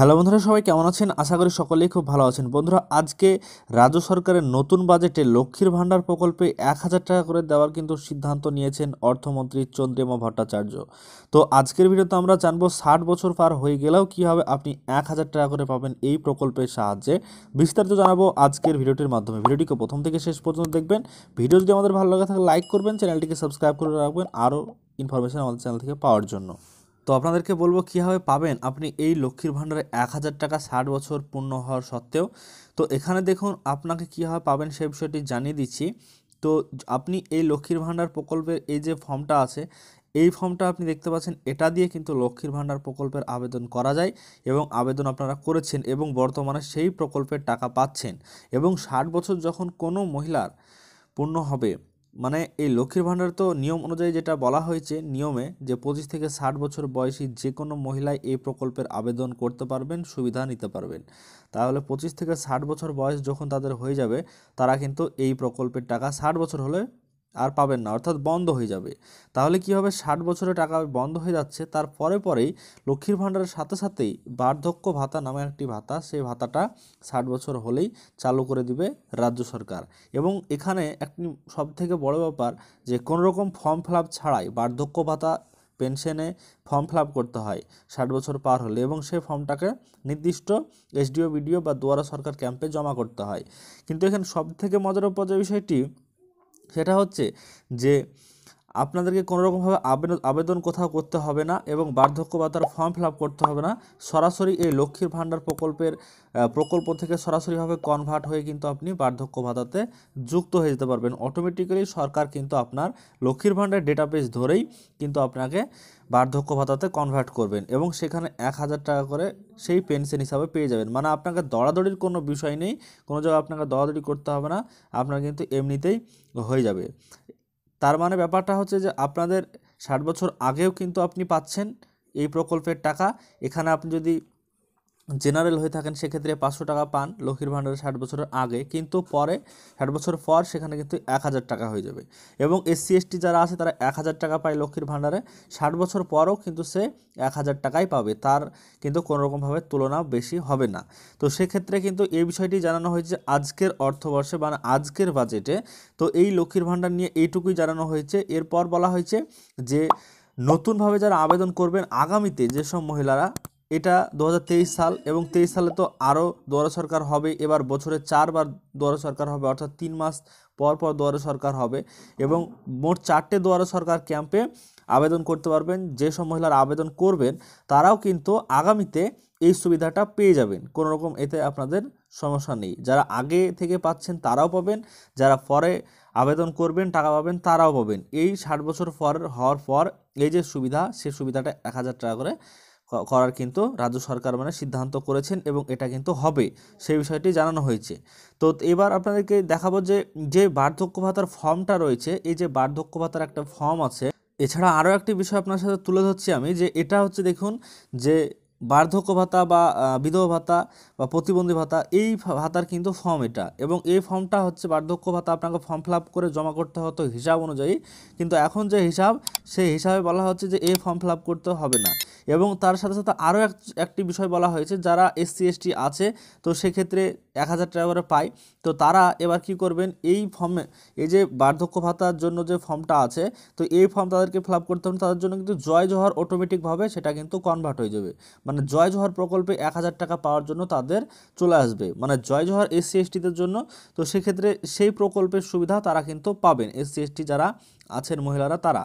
hello বন্ধুরা সবাই কেমন আছেন আশা করি সকলেই খুব ভালো আছেন বন্ধুরা আজকে রাজ্য সরকারের নতুন বাজেটে লক্ষ্মীর ভাণ্ডার প্রকল্পে এক হাজার টাকা করে দেওয়ার কিন্তু সিদ্ধান্ত নিয়েছেন অর্থমন্ত্রী চন্দ্রিমা ভট্টাচার্য তো আজকের ভিডিওতে আমরা জানবো ষাট বছর পার হয়ে গেলেও কীভাবে আপনি এক হাজার টাকা করে পাবেন এই প্রকল্পের সাহায্যে বিস্তারিত জানাবো আজকের ভিডিওটির মাধ্যমে ভিডিওটিকে প্রথম থেকে শেষ পর্যন্ত দেখবেন ভিডিও যদি আমাদের ভালো লাগে থাকে লাইক করবেন চ্যানেলটিকে সাবস্ক্রাইব করে রাখবেন আরও ইনফরমেশান আমাদের চ্যানেল থেকে পাওয়ার জন্য তো আপনাদেরকে বলবো কীভাবে পাবেন আপনি এই লক্ষ্মীর ভাণ্ডারে এক হাজার টাকা ষাট বছর পূর্ণ হওয়ার সত্ত্বেও তো এখানে দেখুন আপনাকে কীভাবে পাবেন সেই বিষয়টি জানিয়ে দিচ্ছি তো আপনি এই লক্ষ্মীর ভাণ্ডার প্রকল্পের এই যে ফর্মটা আছে এই ফর্মটা আপনি দেখতে পাচ্ছেন এটা দিয়ে কিন্তু লক্ষ্মীর ভাণ্ডার প্রকল্পের আবেদন করা যায় এবং আবেদন আপনারা করেছেন এবং বর্তমানে সেই প্রকল্পের টাকা পাচ্ছেন এবং ষাট বছর যখন কোনো মহিলার পূর্ণ হবে মানে এই লক্ষ্মীর ভাণ্ডার তো নিয়ম অনুযায়ী যেটা বলা হয়েছে নিয়মে যে পঁচিশ থেকে ষাট বছর বয়সী যে কোনো মহিলাই এই প্রকল্পের আবেদন করতে পারবেন সুবিধা নিতে পারবেন তাহলে পঁচিশ থেকে ষাট বছর বয়স যখন তাদের হয়ে যাবে তারা কিন্তু এই প্রকল্পের টাকা ষাট বছর হলে আর পাবেন না অর্থাৎ বন্ধ হয়ে যাবে তাহলে কি হবে ষাট বছরে টাকা বন্ধ হয়ে যাচ্ছে তার পরে পরেই লক্ষ্মীর ভাণ্ডারের সাথে সাথেই বার্ধক্য ভাতা নামে একটি ভাতা সেই ভাতাটা ষাট বছর হলেই চালু করে দিবে রাজ্য সরকার এবং এখানে একটি সবথেকে বড় ব্যাপার যে রকম ফর্ম ফিল ছাড়াই বার্ধক্য ভাতা পেনশনে ফর্ম ফিল করতে হয় ষাট বছর পার হলে এবং সেই ফর্মটাকে নির্দিষ্ট এসডিও বিডিও বা দুয়ারা সরকার ক্যাম্পে জমা করতে হয় কিন্তু এখানে সবথেকে মজার যে বিষয়টি সেটা হচ্ছে যে আপনাদেরকে কোনোরকমভাবে আবেদন আবেদন কোথাও করতে হবে না এবং বার্ধক্য ভাতার ফর্ম ফিল করতে হবে না সরাসরি এই লক্ষ্মীর ভাণ্ডার প্রকল্পের প্রকল্প থেকে সরাসরিভাবে কনভার্ট হয়ে কিন্তু আপনি বার্ধক্য ভাতাতে যুক্ত হয়ে যেতে পারবেন অটোমেটিক্যালি সরকার কিন্তু আপনার লক্ষ্মীর ভাণ্ডার ডেটাবেস ধরেই কিন্তু আপনাকে বার্ধক্য ভাতাতে কনভার্ট করবেন এবং সেখানে এক হাজার টাকা করে সেই পেনশন হিসাবে পেয়ে যাবেন মানে আপনাকে দড়াদড়ির কোনো বিষয় নেই কোনো জায়গায় আপনাকে দড়াদড়ি করতে হবে না আপনার কিন্তু এমনিতেই হয়ে যাবে তার মানে ব্যাপারটা হচ্ছে যে আপনাদের ষাট বছর আগেও কিন্তু আপনি পাচ্ছেন এই প্রকল্পের টাকা এখানে আপনি যদি জেনারেল হয়ে থাকেন সেক্ষেত্রে পাঁচশো টাকা পান লক্ষ্মীর ভাণ্ডারে ষাট বছরের আগে কিন্তু পরে ষাট বছর পর সেখানে কিন্তু এক হাজার টাকা হয়ে যাবে এবং এসসি এসটি যারা আছে তারা এক হাজার টাকা পায় লক্ষ্মীর ভাণ্ডারে ষাট বছর পরও কিন্তু সে এক হাজার টাকাই পাবে তার কিন্তু কোনোরকমভাবে তুলনা বেশি হবে না তো সেক্ষেত্রে কিন্তু এই বিষয়টি জানানো হয়েছে আজকের অর্থবর্ষে বা আজকের বাজেটে তো এই লক্ষ্মীর ভাণ্ডার নিয়ে এইটুকুই জানানো হয়েছে এরপর বলা হয়েছে যে নতুনভাবে যারা আবেদন করবেন আগামীতে যেসব মহিলারা এটা দু সাল এবং তেইশ সালে তো আরও দুয়ারে সরকার হবে এবার বছরে চারবার দুয়ারে সরকার হবে অর্থাৎ তিন মাস পর পর দুয়ারে সরকার হবে এবং মোট চারটে দুয়ারে সরকার ক্যাম্পে আবেদন করতে পারবেন যে সব মহিলারা আবেদন করবেন তারাও কিন্তু আগামীতে এই সুবিধাটা পেয়ে যাবেন কোনো রকম এতে আপনাদের সমস্যা নেই যারা আগে থেকে পাচ্ছেন তারাও পাবেন যারা পরে আবেদন করবেন টাকা পাবেন তারাও পাবেন এই ষাট বছর পর হওয়ার পর এই যে সুবিধা সে সুবিধাটা এক হাজার টাকা করে করার কিন্তু রাজ্য সরকার মানে সিদ্ধান্ত করেছেন এবং এটা কিন্তু হবে সেই বিষয়টি জানানো হয়েছে তো এবার আপনাদেরকে দেখাবো যে যে বার্ধক্য ভাতার ফর্মটা রয়েছে এই যে বার্ধক্য ভাতার একটা ফর্ম আছে এছাড়া আরও একটি বিষয় আপনার সাথে তুলে ধরছি আমি যে এটা হচ্ছে দেখুন যে বার্ধক্য ভাতা বা বিধবা ভাতা বা প্রতিবন্ধী ভাতা এই ভাতার কিন্তু ফর্ম এটা এবং এই ফর্মটা হচ্ছে বার্ধক্য ভাতা আপনাকে ফর্ম ফিল করে জমা করতে হতো হিসাব অনুযায়ী কিন্তু এখন যে হিসাব সেই হিসাবে বলা হচ্ছে যে এই ফর্ম ফিল করতে হবে না এবং তার সাথে সাথে আরও একটি বিষয় বলা হয়েছে যারা এসসি এসটি আছে তো সেক্ষেত্রে এক হাজার টাকা করে পায় তো তারা এবার কি করবেন এই ফর্মে এই যে বার্ধক্য ভাতার জন্য যে ফর্মটা আছে তো এই ফর্ম তাদেরকে ফিল করতে হবে তাদের জন্য কিন্তু জয় জহর অটোমেটিকভাবে সেটা কিন্তু কনভার্ট হয়ে যাবে মানে জয় জহর প্রকল্পে এক হাজার টাকা পাওয়ার জন্য তাদের চলে আসবে মানে জয় জহর এসসি এসটিদের জন্য তো সেক্ষেত্রে সেই প্রকল্পের সুবিধা তারা কিন্তু পাবেন এসসি এসটি যারা আছেন মহিলারা তারা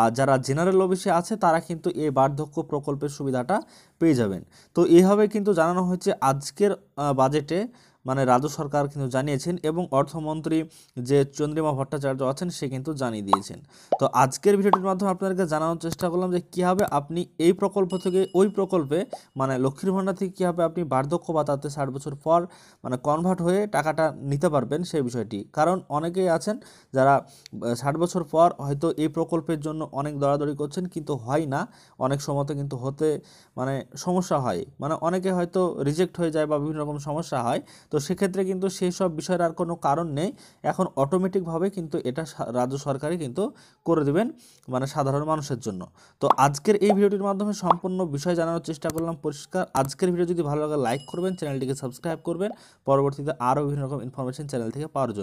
আর যারা জেনারেল অফিসে আছে তারা কিন্তু এই বার্ধক্য প্রকল্পের সুবিধাটা পেয়ে যাবেন তো এইভাবে কিন্তু জানানো হয়েছে আজকের বাজেটে মানে রাজ্য সরকার কিন্তু জানিয়েছেন এবং অর্থমন্ত্রী যে চন্দ্রিমা ভট্টাচার্য আছেন সে কিন্তু জানিয়ে দিয়েছেন তো আজকের ভিডিওটির মাধ্যমে আপনাদেরকে জানানোর চেষ্টা করলাম যে কীভাবে আপনি এই প্রকল্প থেকে ওই প্রকল্পে মানে লক্ষ্মীর ভাণ্ডার থেকে কীভাবে আপনি বার্ধক্য তাতে ষাট বছর পর মানে কনভার্ট হয়ে টাকাটা নিতে পারবেন সেই বিষয়টি কারণ অনেকেই আছেন যারা ষাট বছর পর হয়তো এই প্রকল্পের জন্য অনেক দরাদরি করছেন কিন্তু হয় না অনেক সময়তে কিন্তু হতে মানে সমস্যা হয় মানে অনেকে হয়তো রিজেক্ট হয়ে যায় বা বিভিন্ন রকম সমস্যা হয় তো সেক্ষেত্রে কিন্তু সেই সব বিষয়ের আর কোনো কারণ নেই এখন অটোমেটিকভাবে কিন্তু এটা রাজ্য সরকারই কিন্তু করে দেবেন মানে সাধারণ মানুষের জন্য তো আজকের এই ভিডিওটির মাধ্যমে সম্পূর্ণ বিষয় জানানোর চেষ্টা করলাম পরিষ্কার আজকের ভিডিও যদি ভালো লাগে লাইক করবেন চ্যানেলটিকে সাবস্ক্রাইব করবেন পরবর্তীতে আরও বিভিন্ন রকম ইনফরমেশন চ্যানেল থেকে পাওয়ার জন্য